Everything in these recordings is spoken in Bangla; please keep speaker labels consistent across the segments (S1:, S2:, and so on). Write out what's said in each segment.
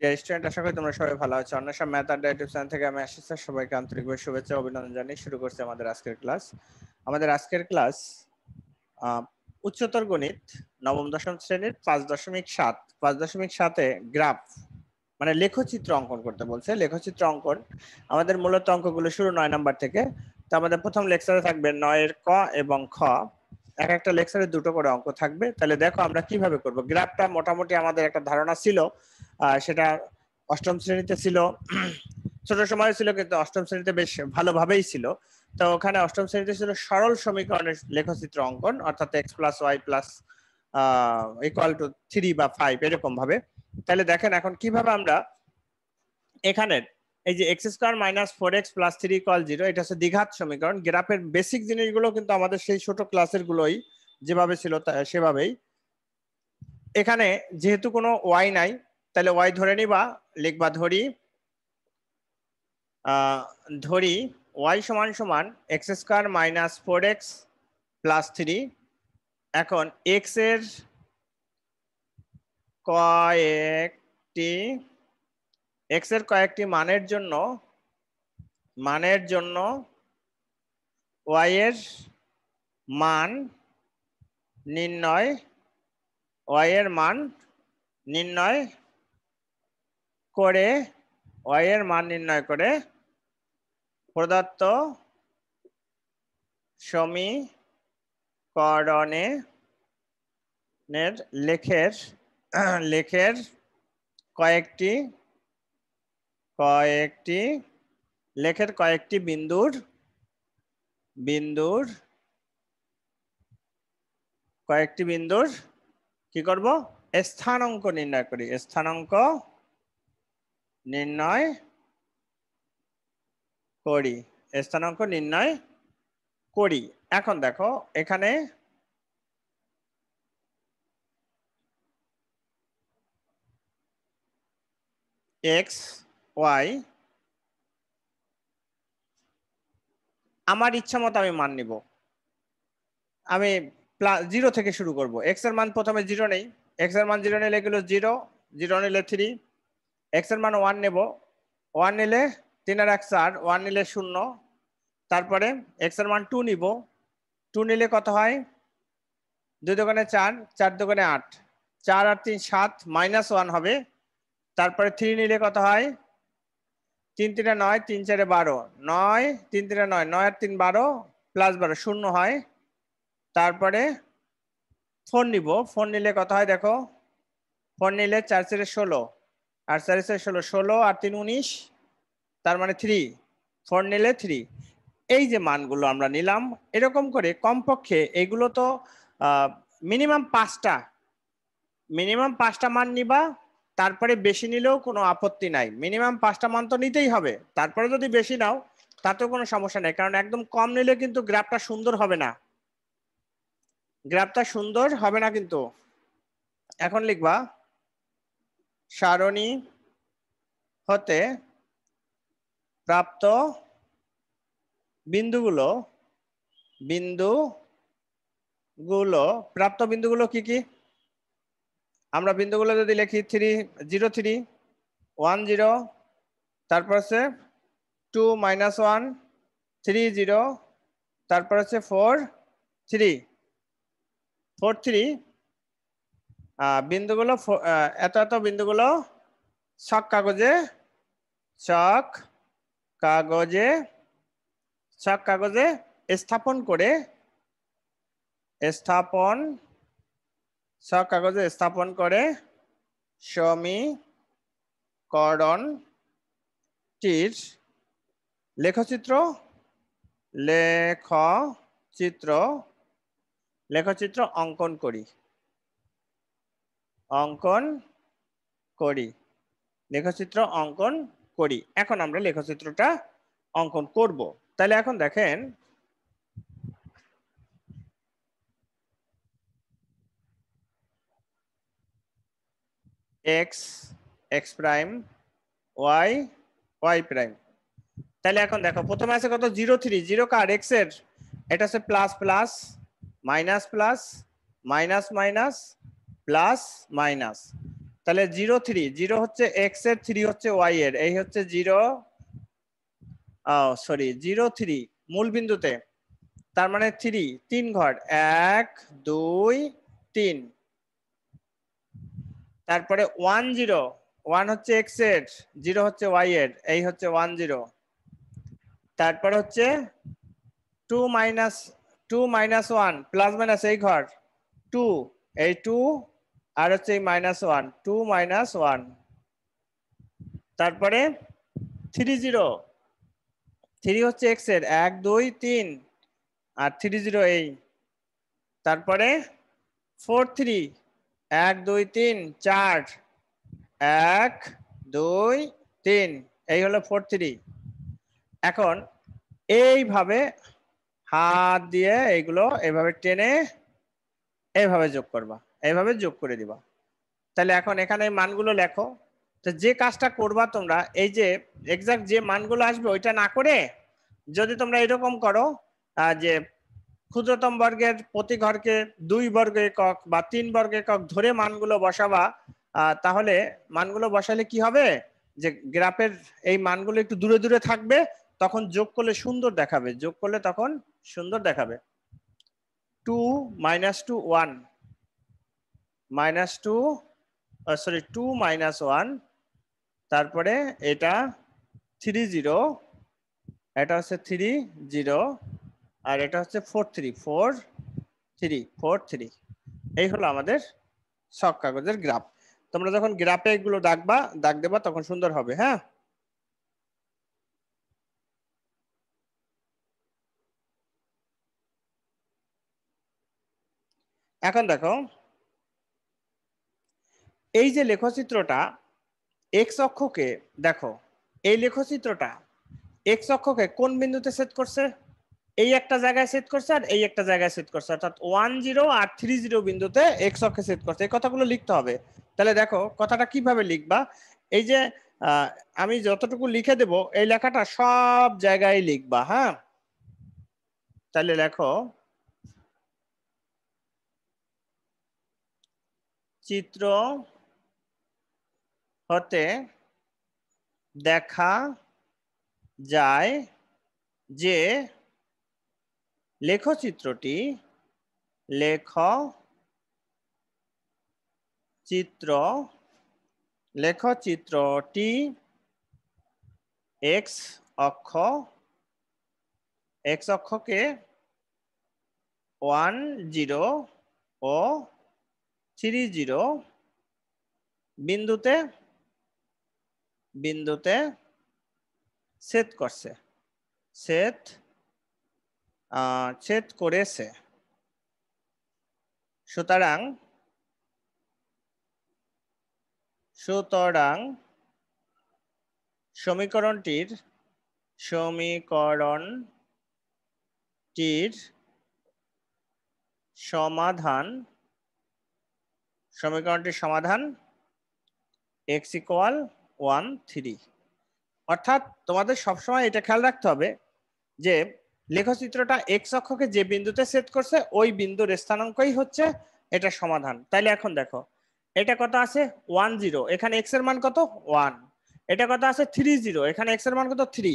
S1: ডিয়ার স্টুডেন্ট আশা করি তোমরা সবাই ভালো আছো অন্যসা ম্যাথ আড্ডা ইউটিউব চ্যানেল থেকে আমি আশিস স্যার সবাইকে আন্তরিকভাবে শুভেচ্ছা অভিনন্দন জানিয়ে শুরু করছি আমাদের আজকের ক্লাস আমাদের আজকের ক্লাস উচ্চতর গণিত নবম দশম শ্রেণীর পাঁচ দশমিক সাত পাঁচ দশমিক সাতে গ্রাফ মানে লেখচিত্র অঙ্কন করতে বলছে লেখচিত্র অঙ্কন আমাদের মূলত অঙ্কগুলো শুরু নয় নাম্বার থেকে তো আমাদের প্রথম লেকচারে থাকবে নয়ের ক এবং খ এক একটা লেকচারে দুটো করে অঙ্ক থাকবে তাহলে দেখো আমরা কিভাবে করব গ্রাফটা মোটামুটি আমাদের একটা ধারণা ছিল সেটা অষ্টম শ্রেণীতে ছিল ছোট সময় ছিল কিন্তু অষ্টম শ্রেণীতে বেশ ভালোভাবেই ছিল তো ওখানে অষ্টম শ্রেণীতে ছিল সরল সমীকরণের লেখচিত্র অঙ্কন অর্থাৎ x plus y plus equal to three বা ফাইভ এরকম ভাবে তাহলে দেখেন এখন কিভাবে আমরা এখানে এই যে x square minus four x plus three equal zero এটা হচ্ছে দ্বিঘাত সমীকরণ গ্রাফের বেসিক জিনিসগুলো কিন্তু আমাদের সেই ছোট ক্লাসের গুলোই যেভাবে ছিল সেভাবেই এখানে যেহেতু কোনো ওয়াই নাই তাহলে ওয়াই ধরে নিবা লিখবা ধরি ধরি ওয়াই সমান সমান x square minus four x plus three এখন এক্স এর কয়েকটি এক্স এর কয়েকটি মানের জন্য মানের জন্য ওয়াই এর মান নির্ণয় ওয়াই এর মান নির্ণয় করে ওয়াই এর মান নির্ণয় করে প্রদত্ত সমীকরণে লেখের লেখের কয়েকটি কয়েকটি লেখের কয়েকটি বিন্দুর বিন্দুর কয়েকটি বিন্দুর কি করব স্থানাঙ্ক নির্ণয় করি স্থানাঙ্ক নির্ণয় করি স্থানাঙ্ক নির্ণয় করি এখন দেখো এখানে এক্স ওয়াই আমার ইচ্ছা মতো আমি মান নিব আমি জিরো থেকে শুরু করব এক্স এর মান প্রথমে জিরো নেই এক্স এর মান জিরো নিলে গেল জিরো জিরো নিলে থ্রি এক্স এর মান ওয়ান নেব ওয়ান নিলে তিন আর এক চার ওয়ান নিলে শূন্য তারপরে এক্স এর মান টু নিব টু নিলে কত হয় দুই দোকানে চার চার দোকানে আট চার আর তিন সাত মাইনাস ওয়ান হবে তারপরে থ্রি নিলে কত হয় তিন তিনে নয় তিন চারে বারো নয় তিন তিনে নয় নয় আর তিন বারো প্লাস বারো শূন্য হয় তারপরে ফোন নিব ফোন নিলে কত হয় দেখো ফোন নিলে চার চারে ষোলো আর চারি চারি ষোলো ষোলো আর তিন উনিশ তার মানে থ্রি ফোর নিলে থ্রি এই যে মানগুলো আমরা নিলাম এরকম করে কমপক্ষে এগুলো তো মিনিমাম পাঁচটা মিনিমাম পাঁচটা মান নিবা তারপরে বেশি নিলেও কোনো আপত্তি নাই মিনিমাম পাঁচটা মান তো নিতেই হবে তারপরে যদি বেশি নাও তাতেও কোনো সমস্যা নেই কারণ একদম কম নিলে কিন্তু গ্রাফটা সুন্দর হবে না গ্রাফটা সুন্দর হবে না কিন্তু এখন লিখবা সারণী হতে প্রাপ্ত বিন্দুগুলো বিন্দু গুলো প্রাপ্ত বিন্দুগুলো কি কি আমরা বিন্দুগুলো যদি লিখি three zero three one zero তারপর আছে two minus one three zero তারপর আছে ফোর থ্রি ফোর থ্রি বিন্দুগুলো এত এত বিন্দুগুলো শক কাগজে চক কাগজে চক কাগজে স্থাপন করে স্থাপন চক কাগজে স্থাপন করে সমীকরণটির লেখচিত্র লেখচিত্র লেখচিত্র অঙ্কন করি অঙ্কন করি লেখচিত্র অঙ্কন করি এখন আমরা লেখচিত্রটা অঙ্কন করব তাহলে এখন দেখেন x x prime y y prime তাহলে এখন দেখো প্রথমে আছে কত জিরো থ্রি জিরো কার এক্স এর এটা আছে plus plus minus plus minus minus plus minus তাহলে জিরো থ্রি জিরো হচ্ছে এক্স এর থ্রি হচ্ছে ওয়াই এর এই হচ্ছে জিরো সরি জিরো থ্রি মূল বিন্দুতে তার মানে থ্রি তিন ঘর এক দুই তিন তারপরে ওয়ান জিরো ওয়ান হচ্ছে এক্স এর জিরো হচ্ছে ওয়াই এর এই হচ্ছে ওয়ান জিরো তারপরে হচ্ছে two minus two minus one plus minus এই ঘর টু এই টু আর হচ্ছে minus one two minus one তারপরে থ্রি জিরো থ্রি হচ্ছে এক্স এর এক দুই তিন আর থ্রি জিরো এই তারপরে ফোর থ্রি এক দুই তিন চার এক দুই তিন এই হলো ফোর থ্রি এখন এইভাবে হাত দিয়ে এইগুলো এভাবে টেনে এভাবে যোগ করবা এইভাবে যোগ করে দিবা তাহলে এখন এখানে মানগুলো লেখো তো যে কাজটা করবা তোমরা এই যে এক্সাক্ট যে মানগুলো আসবে ওইটা না করে যদি তোমরা এরকম করো যে ক্ষুদ্রতম বর্গের প্রতি ঘরকে দুই বর্গ একক বা তিন বর্গ একক ধরে মানগুলো বসাবা তাহলে মানগুলো বসালে কি হবে যে গ্রাফের এই মানগুলো একটু দূরে দূরে থাকবে তখন যোগ করলে সুন্দর দেখাবে যোগ করলে তখন সুন্দর দেখাবে two minus two one minus two sorry two minus one তারপরে এটা থ্রি জিরো এটা হচ্ছে থ্রি জিরো আর এটা হচ্ছে four three four three four three এই হলো আমাদের শখ কাগজের গ্রাফ তোমরা যখন গ্রাফে এগুলো ডাকবা দাগ দেবা তখন সুন্দর হবে হ্যাঁ এখন দেখো এই যে লেখচিত্রটা এক্স অক্ষকে দেখো এই লেখচিত্রটা এক্স অক্ষকে কোন বিন্দুতে সেট করছে এই একটা জায়গায় সেট করছে আর এই একটা জায়গায় সেট করছে অর্থাৎ ওয়ান জিরো আর থ্রি জিরো বিন্দুতে এক্স অক্ষে সেট করছে এই কথাগুলো লিখতে হবে তাহলে দেখো কথাটা কিভাবে লিখবা এই যে আমি যতটুকু লিখে দেব এই লেখাটা সব জায়গায় লিখবা হ্যাঁ তাহলে লেখো চিত্র হতে দেখা যায় যে লেখচিত্রটি লেখ চিত্র লেখচিত্রটি এক্স অক্ষ এক্স অক্ষকে ওয়ান জিরো ও থ্রি জিরো বিন্দুতে বিন্দুতে ছেদ করছে ছেদ ছেদ করেছে সুতরাং সুতরাং সমীকরণটির সমীকরণটির সমাধান সমীকরণটির সমাধান এক্স ইকুয়াল ওয়ান থ্রি অর্থাৎ তোমাদের সবসময় এটা খেয়াল রাখতে হবে যে লেখচিত্রটা এক্স অক্ষকে যে বিন্দুতে সেট করছে ওই বিন্দুর স্থানাঙ্কই হচ্ছে এটা সমাধান তাইলে এখন দেখো এটা কত আছে ওয়ান জিরো এখানে এক্স এর মান কত ওয়ান এটা কত আছে থ্রি জিরো এখানে এক্স এর মান কত থ্রি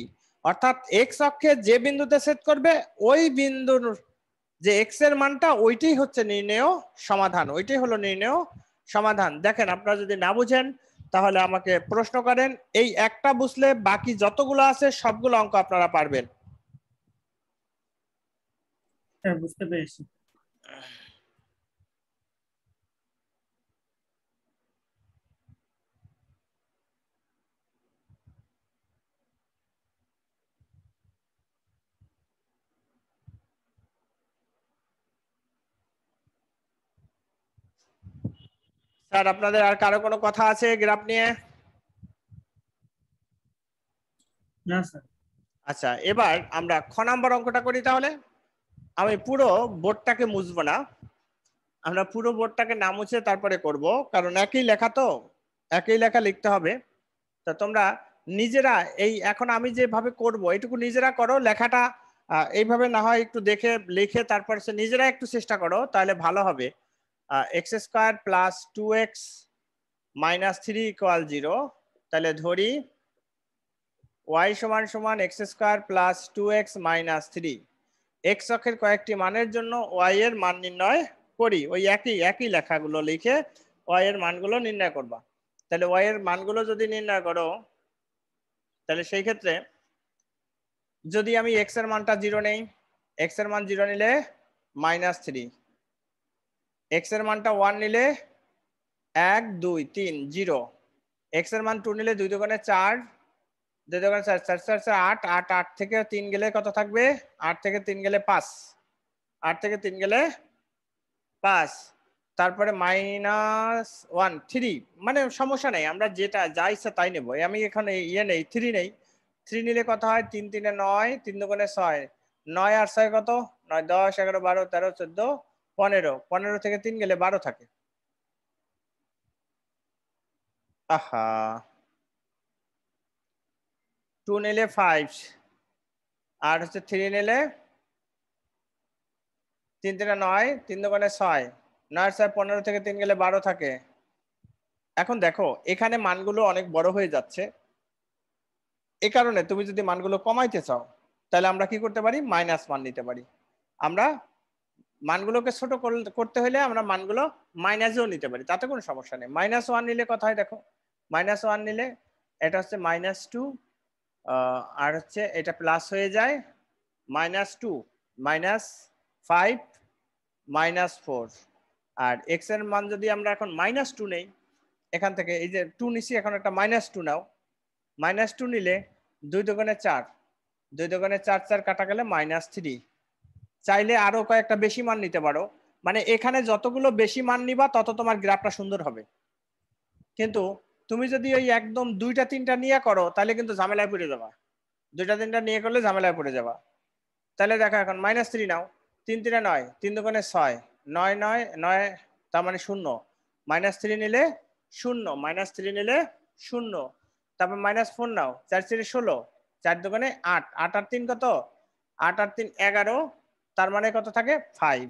S1: অর্থাৎ এক্স অক্ষে যে বিন্দুতে সেট করবে ওই বিন্দুর যে এক্স এর মানটা ওইটাই হচ্ছে নির্ণেয় সমাধান ওইটাই হলো নির্ণয় সমাধান দেখেন আপনারা যদি না বুঝেন তাহলে আমাকে প্রশ্ন করেন এই একটা বুঝলে বাকি যতগুলো আছে সবগুলো অঙ্ক আপনারা পারবেন হ্যাঁ বুঝতে পেরেছি স্যার আপনাদের আর কারো কোনো কথা আছে গ্রাফ নিয়ে আচ্ছা এবার আমরা খ নাম্বার অঙ্কটা করি তাহলে আমি পুরো বোর্ডটাকে মুছবো না আমরা পুরো বোর্ডটাকে না মুছে তারপরে করব কারণ একই লেখা তো একই লেখা লিখতে হবে তা তোমরা নিজেরা এই এখন আমি যেভাবে করব এটুকু নিজেরা করো লেখাটা এইভাবে না হয় একটু দেখে লিখে তারপর সে নিজেরা একটু চেষ্টা করো তাহলে ভালো হবে uh, x plus two x minus three equal zero তাহলে ধরি y সমান সমান x plus two x minus three x অক্ষের কয়েকটি মানের জন্য ওয়াই এর মান নির্ণয় করি ওই একই একই লেখাগুলো লিখে y এর মানগুলো নির্ণয় করবা তাহলে y এর মানগুলো যদি নির্ণয় করো তাহলে সেই ক্ষেত্রে যদি আমি x এর মানটা জিরো নেই x এর মান জিরো নিলে থ্রি এক্স এর মানটা ওয়ান নিলে এক দুই তিন জিরো এক্স এর মান টু নিলে দুই দোকানে চার দুই দোকানে চার চার চার চার আট আট আট থেকে তিন গেলে কত থাকবে আট থেকে তিন গেলে পাঁচ আট থেকে তিন গেলে পাঁচ তারপরে মাইনাস ওয়ান থ্রি মানে সমস্যা নেই আমরা যেটা যা ইচ্ছা তাই নেব আমি এখানে ইয়ে নেই থ্রি নেই থ্রি নিলে কত হয় তিন তিনে নয় তিন দোকানে ছয় নয় আর ছয় কত নয় দশ এগারো বারো তেরো চোদ্দো পনেরো পনেরো থেকে তিন গেলে বারো থাকে আহা টু নিলে ফাইভ আর হচ্ছে থ্রি নিলে তিন তিনে নয় তিন দোকানে ছয় নয় ছয় পনেরো থেকে তিন গেলে বারো থাকে এখন দেখো এখানে মানগুলো অনেক বড় হয়ে যাচ্ছে এ কারণে তুমি যদি মানগুলো কমাইতে চাও তাহলে আমরা কি করতে পারি মাইনাস মান নিতে পারি আমরা মানগুলোকে ছোট করতে হলে আমরা মানগুলো মাইনাসেও নিতে পারি তাতে কোনো সমস্যা নেই মাইনাস ওয়ান নিলে কথায় দেখো মাইনাস ওয়ান নিলে এটা হচ্ছে মাইনাস টু আর হচ্ছে এটা প্লাস হয়ে যায় minus two minus five minus four আর এক্স এর মান যদি আমরা এখন মাইনাস টু নেই এখান থেকে এই যে টু নিছি এখন একটা মাইনাস টু নাও মাইনাস টু নিলে দুই দোকানে চার দুই দোকানে চার চার কাটা গেলে মাইনাস থ্রি চাইলে আরো কয়েকটা বেশি মান নিতে পারো মানে এখানে যতগুলো বেশি মান নিবা তত তোমার গ্রাফটা সুন্দর হবে কিন্তু তুমি যদি ওই একদম দুইটা তিনটা নিয়ে করো তাহলে কিন্তু ঝামেলায় পড়ে যাবা দুইটা তিনটা নিয়ে করলে ঝামেলায় পড়ে যাবা তাহলে দেখো এখন মাইনাস থ্রি নাও তিন তিনে নয় তিন দোকানে ছয় নয় নয় নয় তার মানে শূন্য মাইনাস থ্রি নিলে শূন্য মাইনাস থ্রি নিলে শূন্য তারপর মাইনাস ফোর নাও চার চারে ষোলো চার দোকানে আট আট আর তিন কত আট আর তিন এগারো তার মানে কত থাকে ফাইভ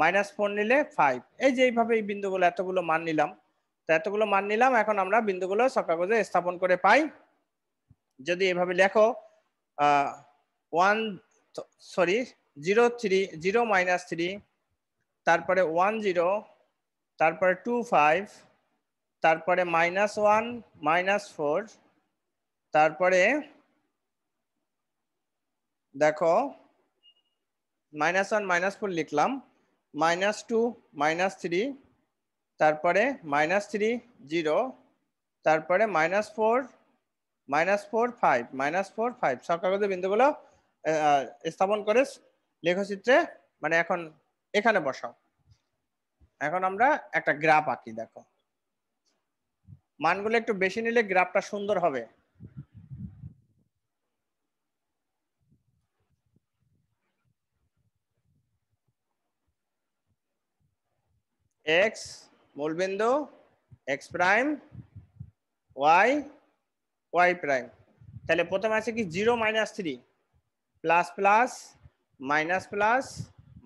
S1: মাইনাস ফোর নিলে ফাইভ এই যে এইভাবে এই বিন্দুগুলো এতগুলো মান নিলাম তো এতগুলো মান নিলাম এখন আমরা বিন্দুগুলো সকাগজে স্থাপন করে পাই যদি এভাবে লেখো one sorry zero three zero minus three তারপরে ওয়ান জিরো তারপরে টু ফাইভ তারপরে মাইনাস ওয়ান মাইনাস ফোর তারপরে দেখো মাইনাস ওয়ান মাইনাস ফোর লিখলাম মাইনাস টু মাইনাস থ্রি তারপরে মাইনাস থ্রি জিরো তারপরে minus four minus four five minus four five সব কাগজের বিন্দুগুলো স্থাপন করে লেখচিত্রে মানে এখন এখানে বসাও এখন আমরা একটা গ্রাফ আঁকি দেখো মানগুলো একটু বেশি নিলে গ্রাফটা সুন্দর হবে এক্স মূলবিন্দু x prime y y prime তাহলে প্রথমে আছে কি zero minus three plus plus minus plus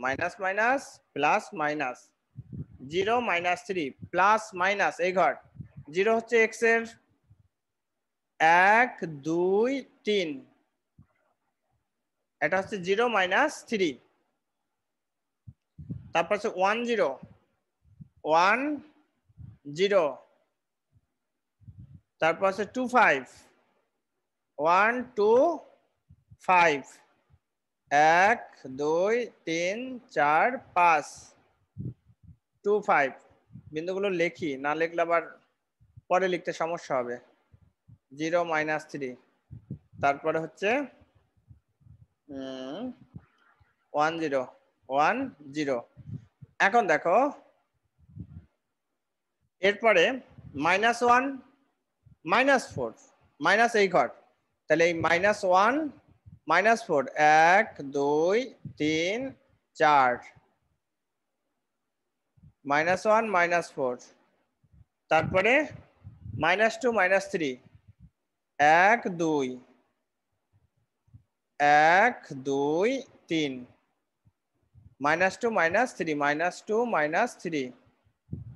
S1: minus minus plus minus zero minus three plus minus এই ঘর জিরো হচ্ছে এক্স এর এক দুই তিন এটা হচ্ছে জিরো মাইনাস থ্রি তারপর হচ্ছে ওয়ান জিরো ওয়ান জিরো তারপর আছে two five one two five এক দুই তিন চার পাঁচ টু ফাইভ বিন্দুগুলো লেখি না লিখলে আবার পরে লিখতে সমস্যা হবে জিরো মাইনাস থ্রি তারপরে হচ্ছে ওয়ান জিরো ওয়ান জিরো এখন দেখো এরপরে minus one minus four minus এই ঘর তাহলে এই মাইনাস ওয়ান মাইনাস ফোর এক দুই তিন চার মাইনাস ওয়ান মাইনাস ফোর তারপরে মাইনাস টু মাইনাস থ্রি এক দুই এক দুই তিন minus two minus three minus two minus three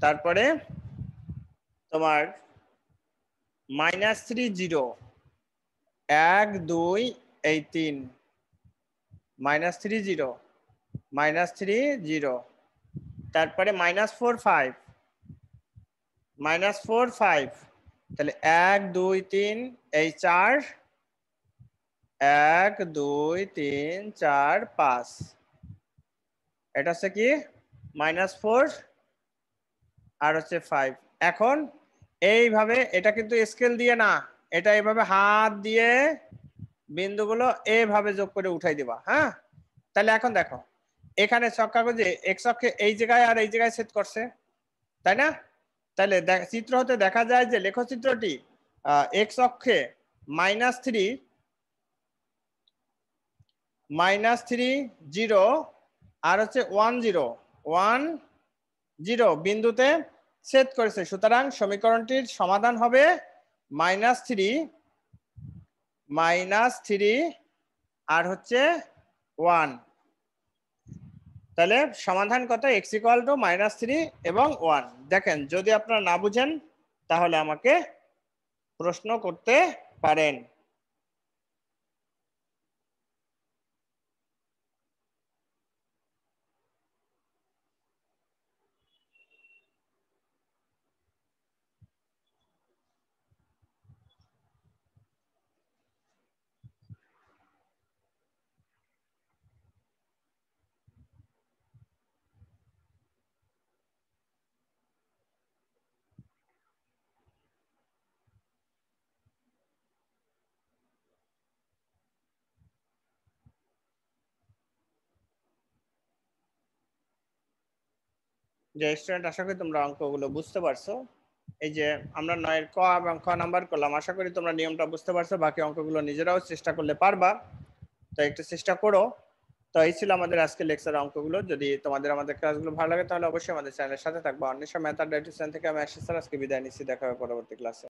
S1: তারপরে তোমার মাইনাস থ্রি জিরো এক দুই এই তিন minus three zero minus three zero তারপরে minus four five minus four five তাহলে এক দুই তিন এই চার এক দুই তিন চার পাঁচ এটা হচ্ছে কি মাইনাস ফোর আর হচ্ছে ফাইভ এখন এইভাবে এটা কিন্তু স্কেল দিয়ে না এটা এইভাবে হাত দিয়ে বিন্দুগুলো এভাবে যোগ করে উঠাই দিবা হ্যাঁ তাহলে এখন দেখো এখানে ছক কাগজে এক চক্ষে এই জায়গায় আর এই জায়গায় সেট করছে তাই না তাহলে চিত্র হতে দেখা যায় যে লেখচিত্রটি এক চক্ষে minus three minus three zero আর হচ্ছে ওয়ান জিরো ওয়ান জিরো বিন্দুতে ছেদ করেছে সুতরাং সমীকরণটির সমাধান হবে মাইনাস থ্রি মাইনাস থ্রি আর হচ্ছে ওয়ান তাহলে সমাধান কত x equal to minus three এবং ওয়ান দেখেন যদি আপনারা না বুঝেন তাহলে আমাকে প্রশ্ন করতে পারেন যে স্টুডেন্ট আশা করি তোমরা অঙ্কগুলো বুঝতে পারছো এই যে আমরা নয়ের ক এবং খ নাম্বার করলাম আশা করি তোমরা নিয়মটা বুঝতে পারছো বাকি অঙ্কগুলো নিজেরাও চেষ্টা করলে পারবা তো একটু চেষ্টা করো তো এই ছিল আমাদের আজকে লেকচার অঙ্কগুলো যদি তোমাদের আমাদের ক্লাসগুলো ভালো লাগে তাহলে অবশ্যই আমাদের চ্যানেলের সাথে থাকবা অন্য সময় থেকে আমি আশিস স্যার আজকে বিদায় নিচ্ছি দেখা হবে পরবর্তী ক্লাসে